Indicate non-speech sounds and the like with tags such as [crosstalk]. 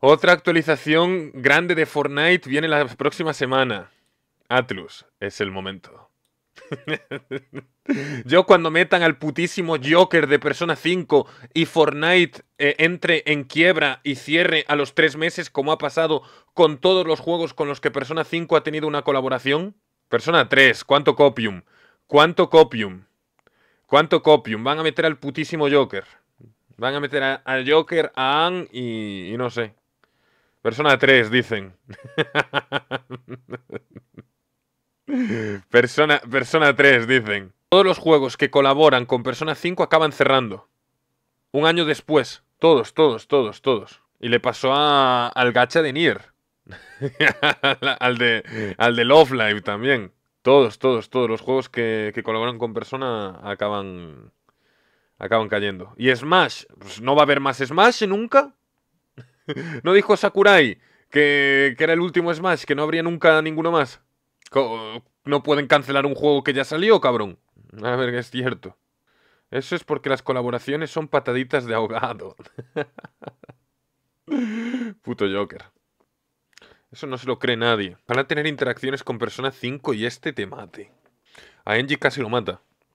Otra actualización grande de Fortnite viene la próxima semana. Atlus, es el momento. Yo cuando metan al putísimo Joker de Persona 5 y Fortnite entre en quiebra y cierre a los tres meses, como ha pasado con todos los juegos con los que Persona 5 ha tenido una colaboración. Persona 3, ¿cuánto copium? ¿Cuánto copium? ¿Cuánto copium? Van a meter al putísimo Joker. Van a meter al Joker, a Ann y, no sé. Persona 3, dicen. [laughs] persona, persona 3, dicen. Todos los juegos que colaboran con Persona 5 acaban cerrando. Un año después. Todos, todos, todos, todos. Y le pasó a, al gacha de Nier. [laughs] al, de, al de Love Live también. Todos, todos, todos los juegos que, colaboran con Persona acaban, acaban cayendo. ¿Y Smash? Pues no va a haber más Smash nunca. [laughs] ¿No dijo Sakurai que, que, era el último Smash, que no habría nunca ninguno más? ¿No pueden cancelar un juego que ya salió, cabrón? A ver, es cierto. Eso es porque las colaboraciones son pataditas de ahogado. [laughs] Puto Joker. Eso no se lo cree nadie. Van a tener interacciones con Persona 5 y este te mate. A Engie casi lo mata.